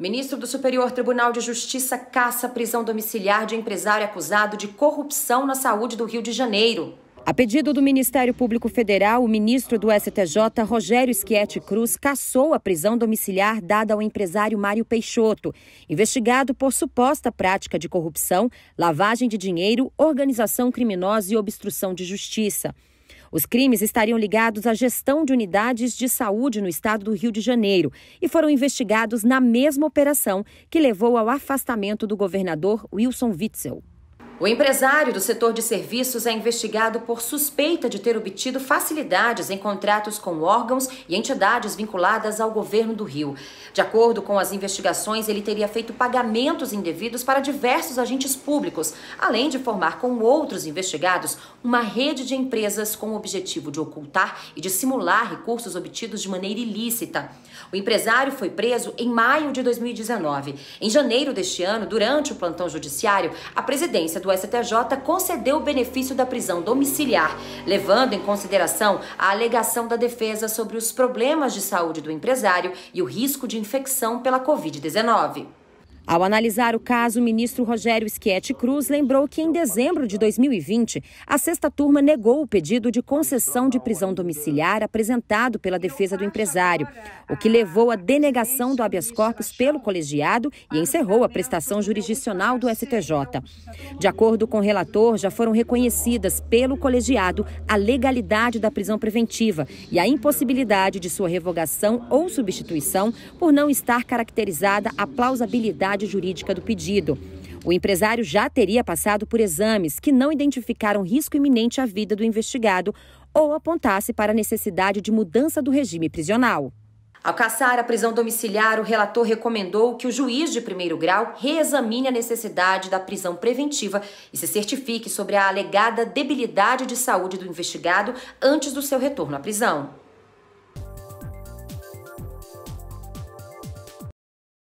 Ministro do Superior Tribunal de Justiça caça prisão domiciliar de empresário acusado de corrupção na saúde do Rio de Janeiro. A pedido do Ministério Público Federal, o ministro do STJ, Rogério Schietti Cruz, cassou a prisão domiciliar dada ao empresário Mário Peixoto, investigado por suposta prática de corrupção, lavagem de dinheiro, organização criminosa e obstrução de justiça. Os crimes estariam ligados à gestão de unidades de saúde no estado do Rio de Janeiro e foram investigados na mesma operação que levou ao afastamento do governador Wilson Witzel. O empresário do setor de serviços é investigado por suspeita de ter obtido facilidades em contratos com órgãos e entidades vinculadas ao governo do Rio. De acordo com as investigações, ele teria feito pagamentos indevidos para diversos agentes públicos, além de formar com outros investigados uma rede de empresas com o objetivo de ocultar e de simular recursos obtidos de maneira ilícita. O empresário foi preso em maio de 2019. Em janeiro deste ano, durante o plantão judiciário, a presidência do o STJ concedeu o benefício da prisão domiciliar, levando em consideração a alegação da defesa sobre os problemas de saúde do empresário e o risco de infecção pela Covid-19. Ao analisar o caso, o ministro Rogério Schietti Cruz lembrou que em dezembro de 2020, a sexta turma negou o pedido de concessão de prisão domiciliar apresentado pela defesa do empresário, o que levou à denegação do habeas corpus pelo colegiado e encerrou a prestação jurisdicional do STJ. De acordo com o relator, já foram reconhecidas pelo colegiado a legalidade da prisão preventiva e a impossibilidade de sua revogação ou substituição por não estar caracterizada a plausibilidade jurídica do pedido. O empresário já teria passado por exames que não identificaram risco iminente à vida do investigado ou apontasse para a necessidade de mudança do regime prisional. Ao caçar a prisão domiciliar, o relator recomendou que o juiz de primeiro grau reexamine a necessidade da prisão preventiva e se certifique sobre a alegada debilidade de saúde do investigado antes do seu retorno à prisão.